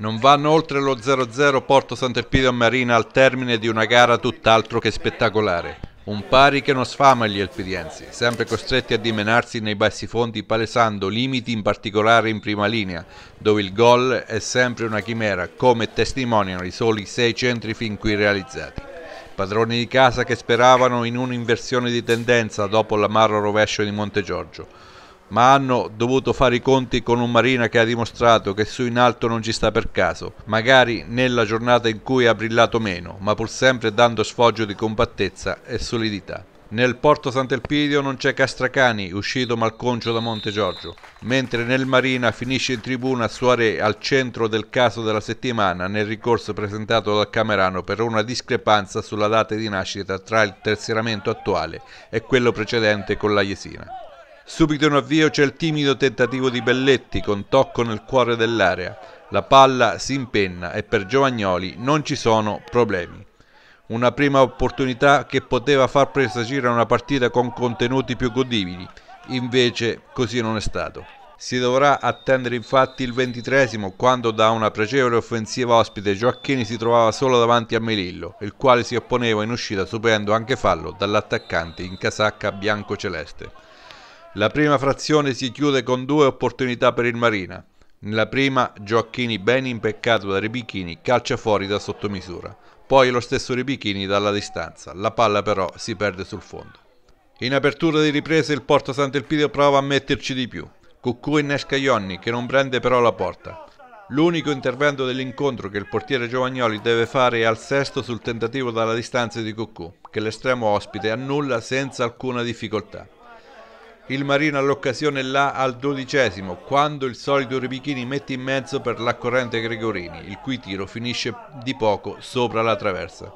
Non vanno oltre lo 0-0 Porto Sant'Elpidio Marina al termine di una gara tutt'altro che spettacolare. Un pari che non sfama gli elpidiensi, sempre costretti a dimenarsi nei bassi fondi palesando limiti in particolare in prima linea, dove il gol è sempre una chimera, come testimoniano i soli sei centri fin qui realizzati. Padroni di casa che speravano in un'inversione di tendenza dopo l'amaro rovescio di Montegiorgio ma hanno dovuto fare i conti con un Marina che ha dimostrato che su in alto non ci sta per caso, magari nella giornata in cui ha brillato meno, ma pur sempre dando sfoggio di compattezza e solidità. Nel porto Sant'Elpidio non c'è Castracani, uscito malconcio da Monte Giorgio, mentre nel Marina finisce in tribuna Suare al centro del caso della settimana nel ricorso presentato dal Camerano per una discrepanza sulla data di nascita tra il tesseramento attuale e quello precedente con la Jesina. Subito in avvio c'è il timido tentativo di Belletti con tocco nel cuore dell'area. La palla si impenna e per Giovagnoli non ci sono problemi. Una prima opportunità che poteva far presagire una partita con contenuti più godibili, invece così non è stato. Si dovrà attendere infatti il ventitresimo quando da una pregevole offensiva ospite Gioacchini si trovava solo davanti a Melillo, il quale si opponeva in uscita subendo anche fallo dall'attaccante in casacca bianco-celeste. La prima frazione si chiude con due opportunità per il Marina. Nella prima Gioacchini ben impeccato da Ribichini calcia fuori da sottomisura. Poi lo stesso Ribichini dalla distanza. La palla però si perde sul fondo. In apertura di riprese il Porto Sant'Elpidio prova a metterci di più. Cucù innesca Ionni che non prende però la porta. L'unico intervento dell'incontro che il portiere Giovagnoli deve fare è al sesto sul tentativo dalla distanza di Cucù, che l'estremo ospite annulla senza alcuna difficoltà. Il Marino all'occasione là al dodicesimo, quando il solito Ribichini mette in mezzo per l'accorrente Gregorini, il cui tiro finisce di poco sopra la traversa.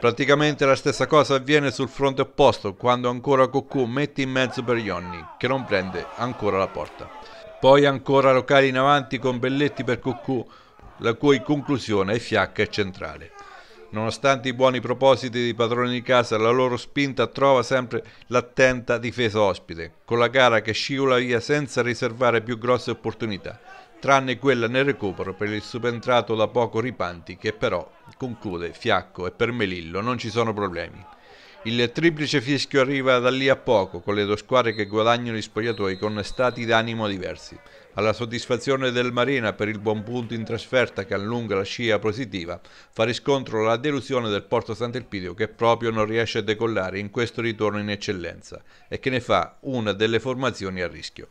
Praticamente la stessa cosa avviene sul fronte opposto, quando ancora Cocu mette in mezzo per Ionni, che non prende ancora la porta. Poi ancora Locali in avanti con Belletti per Cocu, la cui conclusione è fiacca e centrale. Nonostante i buoni propositi dei padroni di casa, la loro spinta trova sempre l'attenta difesa ospite, con la gara che scivola via senza riservare più grosse opportunità, tranne quella nel recupero per il subentrato da poco Ripanti che però conclude fiacco e per Melillo non ci sono problemi. Il triplice fischio arriva da lì a poco, con le due squadre che guadagnano gli spogliatoi con stati d'animo diversi. Alla soddisfazione del Marina per il buon punto in trasferta che allunga la scia positiva, fa riscontro la delusione del Porto Sant'Elpidio che proprio non riesce a decollare in questo ritorno in eccellenza e che ne fa una delle formazioni a rischio.